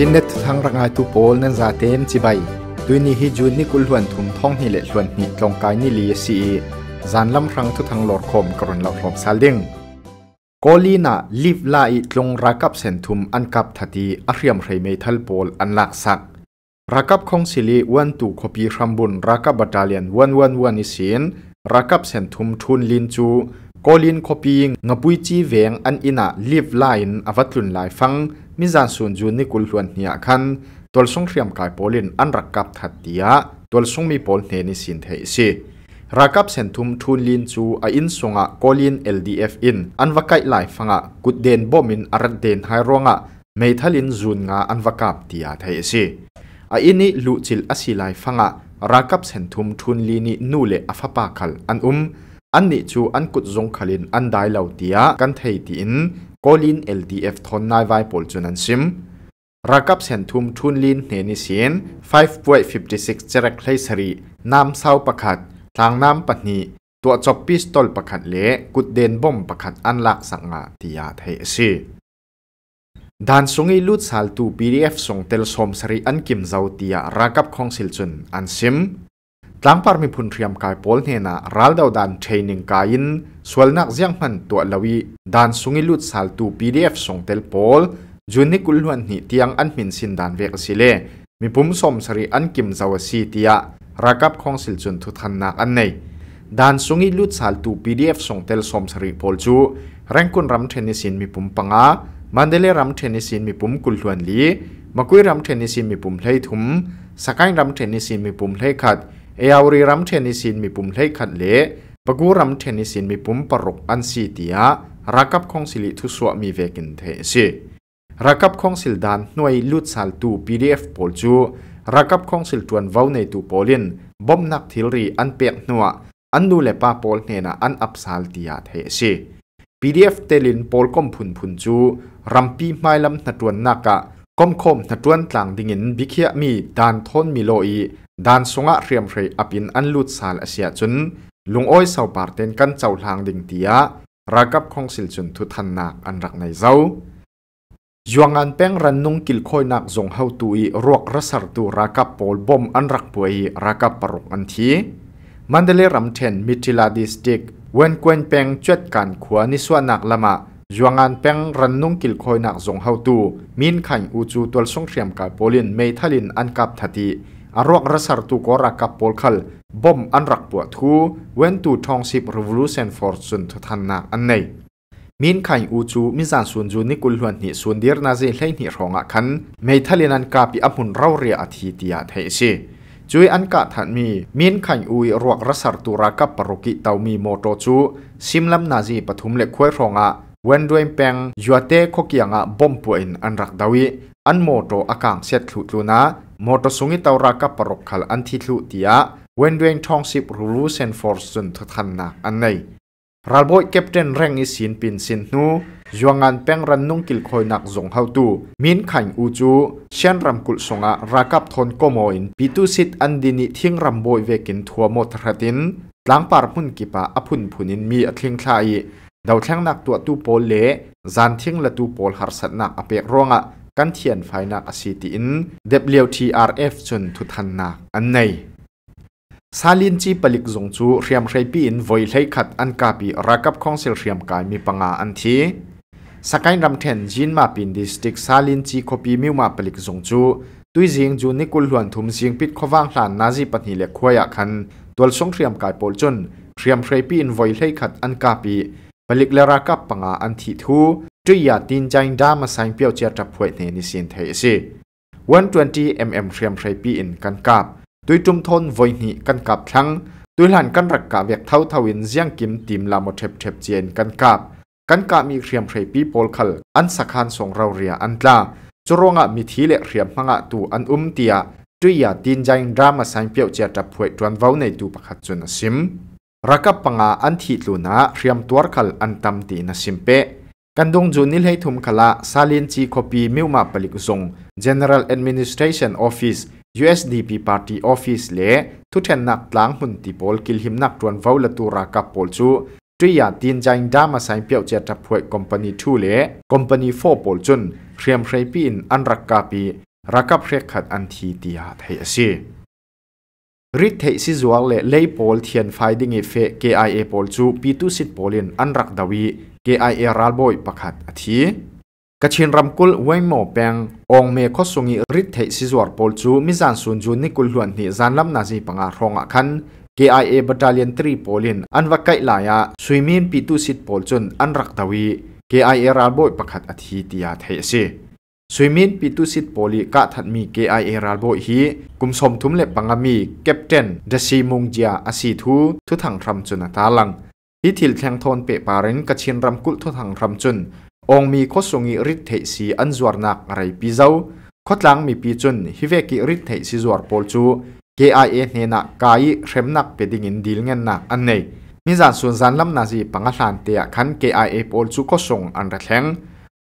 ชินเนตทางรังไอตูโปลนั้นซาเตมจิใบ้วยนี่ฮิจูนนี่กุลหวนถุมท้องนี่เละหวนนี่ตรงกายนี่ลีซีจานลำรังทุทางหลอดคมกรนหลอดคมซาลิ้งกอลีน่าลิฟลาอีตรงรักับเซนทุมอันกับทัดีอาเรียมไรเมทัลโปลอันหลักสักรักับของสิลีวันตูคบีรัมบุญรักับบัตาเลียนวันวันวันนิสินรักับเซนทุมทุนลินจูกอลินคบีงบุยจีเวงอันอินาลิฟลา์อวัตุนลายฟังมิจานส่วนจูนนี่กุลหลวนเนียขัน ตัวส่งเครียมกายโปลินอันรักกับทัดเดีย ตัวส่งมีโปลเนนิสินเทสิรักกับเซนทุมทุนลินจูอาอินสงะโกลินเอลดีเอฟอินอันวักไกหลายฟังะกุดเดนบอมินอารัเดนไฮรองะเมทัลินจูนงะอันวักับเดียเทสิอาอนี้ลุจิลอสิลายฟังะรักับเซนทุมทุนลินินูเลอฟปาคัลอันอุมอันนี้จูอันกุดจงคลินอันได้เหล่าเดียกันเทตินกอลิน LDF ทนนายไว้ปลจุนันซิมรักับเซนทุมทุนลินเนนิเซียน 5.56จรักไลสรีน้ำเศร้าประคัดทางน้ำปนี ตัวจอบพิสตอลประคัดเละกุดเดนบอมประคัดอันละสังอาติยาเทซีดานสุงีลุดสาลตูบีรเอฟสงเตลสมสรีอันกิมเจ้าติยารักับของสิลจุนอันซิมหั้งพาร์มิพุนเตรียมกายพอลเนนะรัลดาวดันเทรนิ่งกายินส่วนนักจสียงมันตัวลวีดันสุงิลุดสัลตูพีดีเอฟส่งเตลพอลจุนิคุลวันนี้ที่ยังอันมินสินดันเวกสิเลมีปุ่มสมสรีอันกิมซาวซีที่ยรักับของสิลจุนทุทันนักอันในดันสุงิลุดสัลตูพีดีเอฟส่งเตลสมสรีโพลจูเรงคุณรัมเทนิสินมีปุ่มปังอามันเดเลรัมเทนิสินมีปุ่มกุลวันลีมาคุยรัมเทนิสินมีปุ่มเลยทุมสกายรัมเทนิสินมีปุ่มเลยขัดเออารีรัมเทนิสินมีปุ่มเล่ขัดเละปกูรัมเทนิสินมีปุ่มปรกอันสีเตียรักับองสิลิทุสวมีเวกินเทสิรักับองสิลดานหน่วยลุดสัลตูพีดีเอฟโพลจูรักับองสิลตวนวาวในตูโพลินบอมนักทิลรีอันเปียกหนัวอันดูเลป้าโพลเนนะอันอับสาลเตียเทสิพีดีเอฟเตลินโพลก้มพุนพุนจูรัมปีไมลัมนัดวนนักะก้มคมนัดวนต่างดิ่งินบิเคียมี ดานทนมีโลอีดานสงะเรียมเรยอภินอันลุดสาลเสียจุนลุงอ้อยสาวปาร์เตนกันเจ้าทางดิ่งเตียรากับของสิลจุนทุทันนักอันรักในเจ้ายวงอันเป้งรันนุงกิลคอยนักจงเฮาตุยรวกรัสรตูรากับปอลบอมอันรักป่วยรากับปรุกอันทีมันเดเลรัมเทนมิทิลาดิสติกเวนกวนเปงจวดการขวานิสวนักละมาจวงานเป็งรันนุ่งกิลคอยนักสงเฮาตูมีนขันอุจูตัวส่งเสียมกับโปลินเมทัลินอันกับทัดีอารวกรัสรตูกอรักกับโปลคัลบอมอันรักปวดทูเว้นตูทองสิบรีวลูเซนฟอร์สุนทันนักอันในมีนขันอุจูมิจานสุวนจูนิกุลหวนหิสุนเดียร์นาจีเลนหิรองอักขันเมทัลินอันกับปีอับมุนเราเรียอธิติยาเทศจุยอันกะทันมีมีนขันอุยรวกรัสรตูรักกับปรุกิเตามีโมโตจูซิมลำนาจีปฐุมเล็กควยรองอ่ะวันด้วยเป็งจวเอเต้ขกียงะบอมป่วยอันรักดาวิอันโมโตอาการเสียทุตุนะมอโตสุงิตาวรักกับปรกขลอันทิทุติยะวันด้วยทองสิบรูรูเซนฟอร์สุนทันนักอันในรัลโบยเก็บเต้นแรงอิสินปินสินนูยวงงานแป้งรันนุ่งกิลคอยนักสงเฮาตูมินขันอูจูเชนรำกุลสงะรักกับทนโกโมอินปิตุสิตอันดินิทิ้งรำโบยเวกินทัวโมทรตินหลังปารพุ่นกิปะอพุ่นผุนินมีอทิงคลายดาวแทงนักตัวตูโปลเล่านทิ้งละตูโปลหารสนักอเปกรงอะกันเทียนไฟนักอสีตินเดบเลียวทีอาร์เอฟจนทุทันนักอันในซาลินจีปลิกจงจูเรียมไรปีนไวไลขัดอันกาปีรักับของเซลเรียมกายมีปังอาอันที สกายรำเทนจินมาปินดิสติกซาลินจีคบีมิวมาปลิกจงจู ตุยจิงจูนิกุลหลวนทุมเซียงปิดขวางหลานนาจีปนิเล็กขวายขัน ตัวสงเรียมกายโปลจนเรียมไรปีนไวไลขัดอันกาปีปลิกเลรากับปังอาอันทิทูจุยาตินจังดามาสังเปียวเจียจับพวยเนนิสินเทสิวันทเวนตี้เอ็มเอ็มเทียมไพรปีอินกันกับตุยจุมทนวอยนิกันกับทั้งตุยหลันกันรักกาเวกเท่าทวินเซียงกิมติมลามเทปเทปเจียนกันกับกันกบมีเทียมไพรปีโพลคัลอันสักานสงเราเรียอันลาจรวงะมีทีเลเทียมมังะตูอันอุ้มเตียจุยาตินจังดามาสังเปียวเจียจับพวยจวนเว้าในตูประขัดจนสิมรักปังอาอันทีลุนาเรียมตัวขลอันตัมตีนสิมเปกันดงจุนิลให้ทุมขลาซาลินจีคอปีมิวมาปลิกุซง General Administration Office USDP Party Office เลทุเทนนักลังหุ่นติปอลกิลหิมนักรวนวาลลตูรักปอลจูตุยาตีนจังดามาสซเปียวเจตพวยคอมพานีทูเล่คอมพานีโฟปอลจุนเรียมเรปีนอันรักกาปีรักกับเรียกขัดอันทีตียาไทยสีริทเฮซิจวัลเล่เล่พอลเทียนไฟดิ้งเอฟเกไอเอพอลจูปีตุสิตพอลินอันรักดาวีเกไอเอรัลบอยประคัดอธิกชินรำกุลไว้หมอแปงองเมฆสุงิริทเฮซิจวัลพอลจูมิจานซุนจูนิกุลหวนนี่จานลำนาจีปังอาหงอคัน KIA Battalion 3 Polin an wakai laya suimin pitu sit polchun an raktawi KIA ralboy pakhat athi tia thei si สวิมินปิตุสิตโปลีกะทัดมี KIA รัลโบฮีกุมสมทุมเล็บปังมีเก็บเจนเดซีมงเจียอาศีทูทุทังรำจุนตาลังพิถิลแทงทนเปปารินกะชินรำกุลทุทังรำจุนองมีโคสงิริเทศีอันจวรนักไรปิเจ้าคดลังมีปีจุนฮิเวกิริเทศีจวรโปลจู KIA เนนักกายเข้มนักเปดิงินดีลเงินนักอันเนมิจานส่วนจันลำนาจีปังอาสานเตียขัน KIA โปลจูโคสงอันระแทง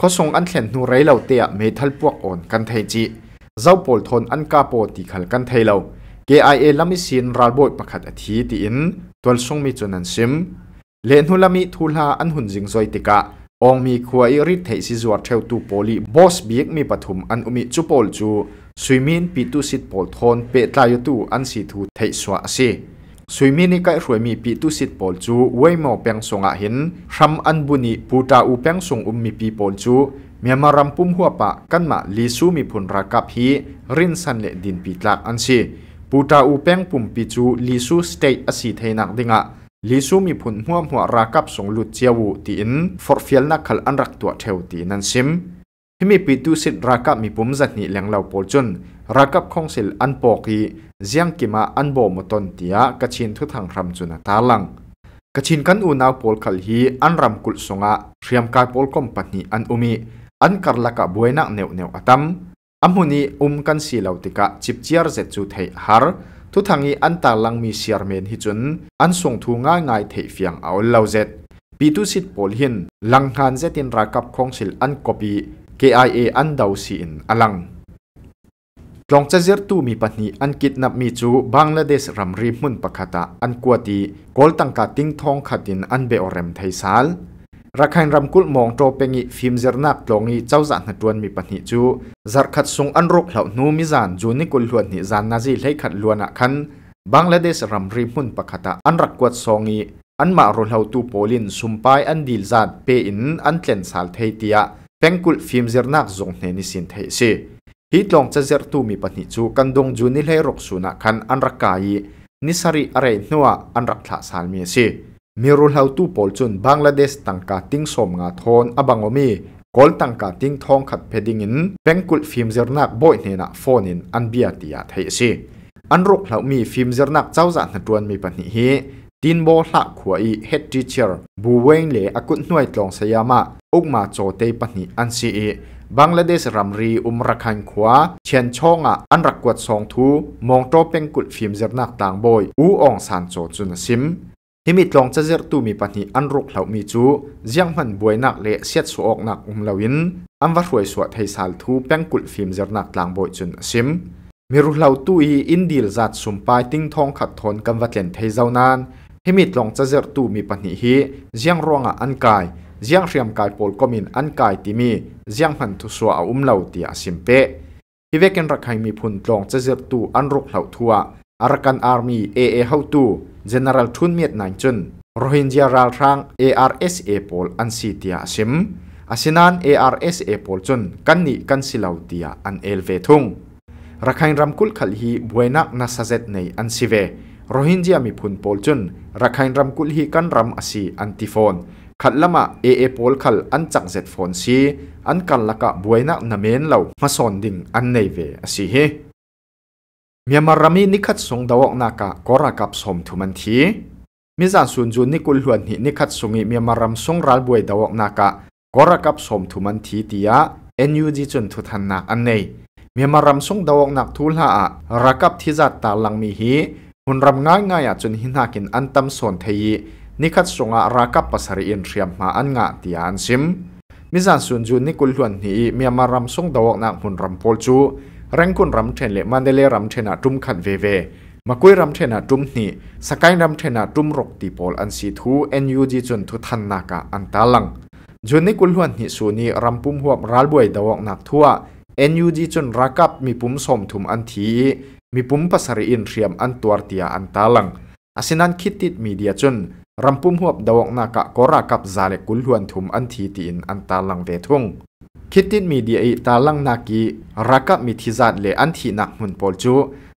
ข้ส่งอันเซนนูไรเหล่าเตะเมทัลปวกอ่อนกันไทยจีเจ้าปอลทนอันกาโปติขัลกันไทยเรา KIA ลำมิสินรัลบอยประกาศอธิตีอนตัวส่งมีจนันซิมเลนฮุลามิทูลาอันหุ่นจิงซอยติกะองมีขวายริทเทสิจวัดเทวตูโปลีบอสบีกมีปฐุมอันอุมิจูปอลจูสุยมินปีตุสิตโปลทนเปตลายตูอันสีทูเทสวาสีสุยมีนิกายรวยมีปีตุสิทธิปอลจูไว้หมอเปียงสงอาหินรำอันบุนีปูตาอูเปียงสงอุมมีปีปอลจูเมียมารำปุ่มหัวปะกันมาลีซูมีผลรากับฮีรินสันเลดินปีตลักอันซีปูตาอูเปียงปุ่มปีจูลีซูสเตย์อสีเทนักดิงะลีซูมีผลหัวหัวรากับสงลุดเจียวตีนฟอร์เฟียลนักขลอันรักตัวเทวตีนันซิมฮิมิปิตุสิทรักับมีปุ่มจัดนี่แหลงเหล่าปอลจนรักับคงสิลอันปอกีเจียงกิมาอันโบมตนเตียกะชินทุทางรำจุนตาลังกะชินกันอูนาวปอลคัลฮีอันรำกุลสงะเรียมกายปอลคอมปัตนีอันอุมีอันกัลละกะบวยนักเนวเนวอตัมอัมหุนีอุมกันสีเหล่าติกะจิบเจียร์เจจูไทฮาร์ทุทางอีอันตาลังมีเสียร์เมนฮิจุนอันส่งทูง่ายง่ายไทเฟียงเอาเหล่าเจปีตุสิทปอลหินลังฮานเจตินรักับคงสิลอันกบี KIA อันดาวสีอนอลังกลองจเจอตูมีปัญหาอันกิดนับมีจูบังลาเดสรำรีมุนปะคตะอันกวดีกอลตังกาติงทองขัดินอันเบอเรมไทยสาลรักห่งรำกุลมองโตเป็งิฟิมเจรนักลองอีเจ้าจันดวนมีปัญหาจูจัดขัดทรงอันรกเหล่านูมิจานจูนิกุลลวนนิจานนาจีเลขัดลวนักขันบังลาเดสรำรีมุนปะคตะอันรักกวดซองีอันมารุเหล่าตูโปลินซุมไปอันดีลจัดเปอินอันเจนสาลไทยเตียเพแงกุลฟิล์มเซรนักจงเนนิสินเทศฮิตลองจะเซรตูมีปัญหาจูกันดงจูนิเลรกสุนักขันอันรักายนิสริอะไรนัวอันรักทักษามีเชมีรุลเฮาตู้ปอลจุนบังลาเดสตั้งกาทิ้งสมงาทอนอบังอมีกอลตั้งกาทิ้งทองขัดเพดิงินเพแงกุลฟิล์มเซรนักบ่อยเนน่าฟอนินอันเบียติยาเทศอันรุกเหล่ามีฟิล์มเซรนักเจ้าจัดหนัวนมีปัญหาตินโบลักขวอ head teacher บูเวงเลอกุนหน่วยตรงสยามะอุกมาโจเตปนิอันซีเอบังละเดชรัมรีอุมรักันขวาเชียนช่องอ่ะอันรักกวดสองทูมองโตเป็นกุดฟิล์มเจรนักต่างบอย อูอองสานโจจุนซิมฮิมิตลองจะเจอตูมีปันิอันรุกเหล่ามีจูเจียงมันบวยนักเละเสียดสวอกนักอุมลาวินอันวัดรวยสวดไทยสาลทูเป็นกุดฟิล์มเจรนักต่างบอยจุนซิม มีรุกเหล่าตู้อีอินดีลจัดสุมปายติ้งทองขัดทนกันวัดเลนไทยเจ้านานฮิมิตลงจะเจอตูมีปัญหาเจียงรวงอันกายเจียงเรียมกายปอลก็มินอันกายติมีเจียงพันธุสัวอุ้มเหล่าเตียสิมเปฮิเวกันรักให้มีพุนลงจะเจอตูอันรุกเหล่าทัวอารักันอาร์มีเอเอเฮาตูเจเนอเรลทุนเมียดนายจุนโรฮินเจียรัลรังเออาร์เอสเอปอลอันซีเตียสิมอาศินานเออาร์เอสเอปอลจุนกันนี่กันสิเหล่าเตียอันเอลเวทุงรักให้รำคุลขลลฮีบวยนักนัสเซตในอันซีเวโรฮิงญามีพูนโพลจุนรักให้รำกุลฮีกันรำอาสีอันติฟอนขัดละมาเอเอโพลขัดอันจักเซตฟอนซีอันกันละกะบวยนักนามินเหลวมาสอนดิ่งอันในเวอสีเฮเมียมารามีนิคัดสงดาวกนากะกอรากับสมทุมันทีมิจานสุนจุนนิกุลหวนหินิคัดสงอเมียมารำสงรัลบวยดาวกนากะกอรากับสมทุมันทีตียาเอ็นยูจีจุนทุทันนาอันในเมียมารำสงดาวกนักทูลหะรักับที่จัดตาลังมีฮีหุ่นรำง่ายง่ายจนหินหักินอันตำส่วนทียนิคัดสงอารากับปัสริอินเรียมมาอันงะตียันซิมมิจันส่วนจูนิกุลหวนนี้มีมารำส่งดาวกนักหุ่นรำโพลจูแรงคุณรำเทนเลมันเดเลรำเทนะจุมขันเวเวมาคุยรำเทนะจุมนี่สกายรำเทนะจุมรกตีโพลอันสีทูเอ็นยูจีจนทุทันนากะอันตาลังจูนิกุลหวนนี้สูนีรำปุ่มหัวรัลบวยดาวกนักทั่วเอ็นยูจีจนรากับมีปุ่มสมถุมอันทีมีปุ่มภาษาอินเรียมอันตัวที่อันตาลังอาศินันคิดติดมีเดียจนรำพุ่มหัวดาวกนักกอรากับซาเลกุลหวนทุมอันทีตีนอันตาลังเวทุงคิดติดมีเดียอีตาลังนักีรักับมีทิจัดเลอันทีนักมุนปอลจู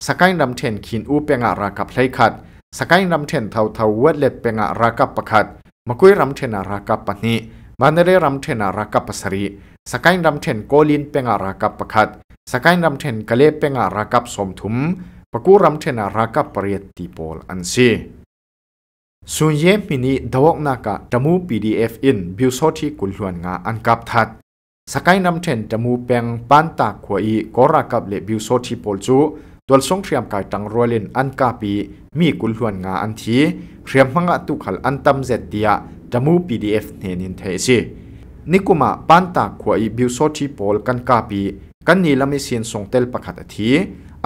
สกายรำเทนคินอูเปงะรักับไลขัดสกายรำเทนเท่าเทาเวดเล็ดเปงะรักับประคัดมาคุยรำเทนรักับปะนี้มันเรรำเทนรักับภาษาสกายรำเทนโกลินเปงะรักับประคัดสกายรำเทนกเลเปงอารักับสมทุมปกูรำเทนอารักับปรียติปโพลอันซีสุนเยมินีดวกนักะจมูปีดีเอฟอินบิวโซที่กุลหวนงาอันกับทัดสกายนำเทนจมูเปงปันตากวอีกอรักับเลบิวโซที่โพลจูตัวสงเทียมกายตังรัวเลนอันกาปี มีกุลหวนงาอันทีเทียมมังอตุขัลอันตำเจตียจมูปีดีเอฟเนนินเทซีนิกุมาปันตากวอีบิวโซที่โพลกันกาปีกันนี่ลามิเชียนส่งเตลประคาศที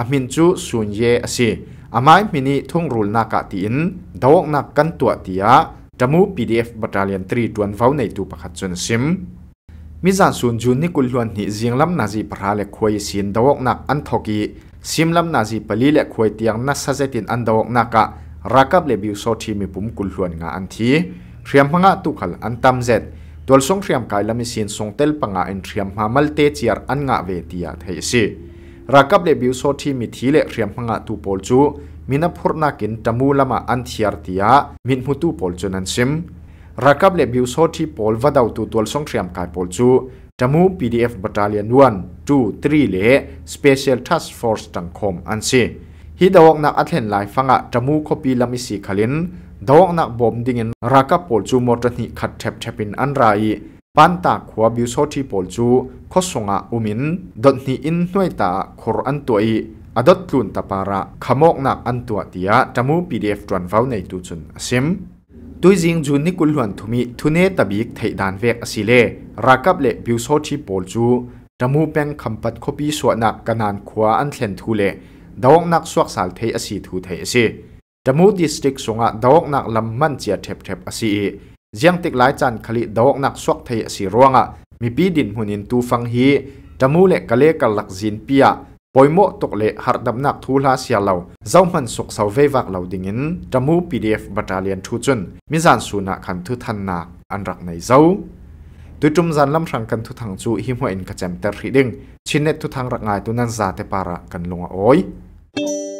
อามินจูสุนเยอสิอามายมินิทุ่งรูลนากาตินดาวนักกันตัวตียจมูพีดีเอฟบัตรเลียนตรีดวนเฝ้าในตูประคาศจนซิมมิจานสุนจูนิี่กุลวนนี่เสียงลำนาจีพระเล็กควยเสยนดาวนักอันทอกีซิมลำนาจีปลีเล็กควยเตียงนัสเซตินอันดาวนักะรักับเลบิวโซทีมีปุ่มกุลวนงาอันทีเรียมพังะตุขลอันตามเจ็ดตัวสงเทียมกายลำมิสียนส่งเตลปังอาเอ็นเทียมมามัลเตจียร์อันงะเวทียเทสิรักับเลบิวโซที่มีทีเลเทียมพังอาตูโปลจูมินาพูนักินจมูลมาอันเทียร์ตียมินมุตูโปลจูนันซิมรักับเลบิวโซที่โอลวัดเอาตัวตัวสงเทียมกายโปลจูจมู PDF ลียน a l นจูทรีเล่สเปเชียลทัสฟอร์สตังคมอันซีฮิดาวกนักอัตเลนไลฟังอะจมูคบีลำมิสีขลินดอกนักบอมดิ่งรักกับปอลจูมอร์ตันหิขัดแทบแทบินอันไรปันตาขวบิวโซที่ปอลจูข้อสงะอุมินดดีิอินน้วยตาขรอันตัวอีอดตลุนตาปาระขมอกนักอันตัวเตียจมูปีดีเอฟจวนฟ้าในตุจุนซิมตุยจริงจูนิกุลหวนทุมิทุเนตบิกไทดานเวกอสิเลรักกับเลบิวโซที่ปอลจูจมูเป็นคำปัดคบีสวนักกนานขวาอันเซนทูเลดอกนักสวกสาลเทอสีทูเทอสี Damu district sunga dawak nak lamman chia thep thep asi e jiang tik lai chan khali dawak nak swak thei asi ruanga mi pi din hunin tu fang hi damu le kale kal lak zin pia poimo tok le har dam nak thu la sia lo zau man suk sau ve wak lo dingin damu pdf battalion thu chun mi zan su na khan thu than na an rak nei zau tu chum zan lam rang kan thu thang chu hi mo in ka chem ter ri ding chin net thu thang rak ngai tu nan za te para kan lunga oi